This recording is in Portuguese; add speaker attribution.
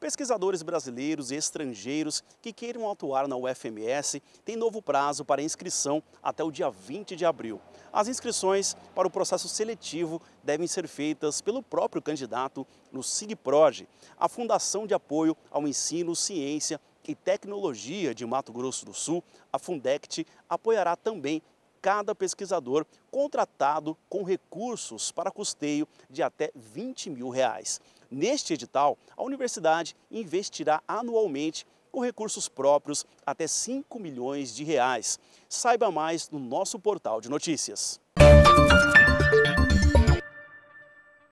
Speaker 1: Pesquisadores brasileiros e estrangeiros que queiram atuar na UFMS têm novo prazo para inscrição até o dia 20 de abril. As inscrições para o processo seletivo devem ser feitas pelo próprio candidato no SIGPROG, a Fundação de Apoio ao Ensino, Ciência e Tecnologia de Mato Grosso do Sul, a Fundect, apoiará também cada pesquisador contratado com recursos para custeio de até 20 mil reais. Neste edital, a universidade investirá anualmente com recursos próprios até 5 milhões de reais. Saiba mais no nosso portal de notícias. Música